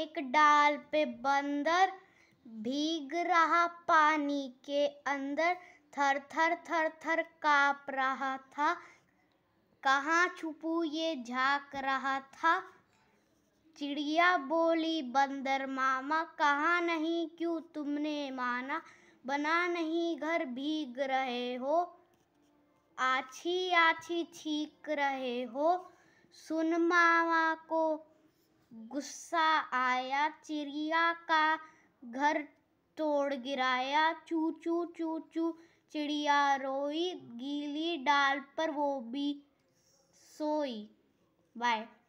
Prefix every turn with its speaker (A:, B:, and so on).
A: एक डाल पे बंदर भीग रहा पानी के अंदर थर थर थर थर काप रहा था कहाँ छुपू ये झाक रहा था चिड़िया बोली बंदर मामा कहाँ नहीं क्यों तुमने माना बना नहीं घर भीग रहे हो आछी आछी छीक रहे हो सुन मामा को गुस्सा आया चिड़िया का घर तोड़ गिराया चू चू चू चू चिड़िया रोई गीली डाल पर वो भी सोई बाय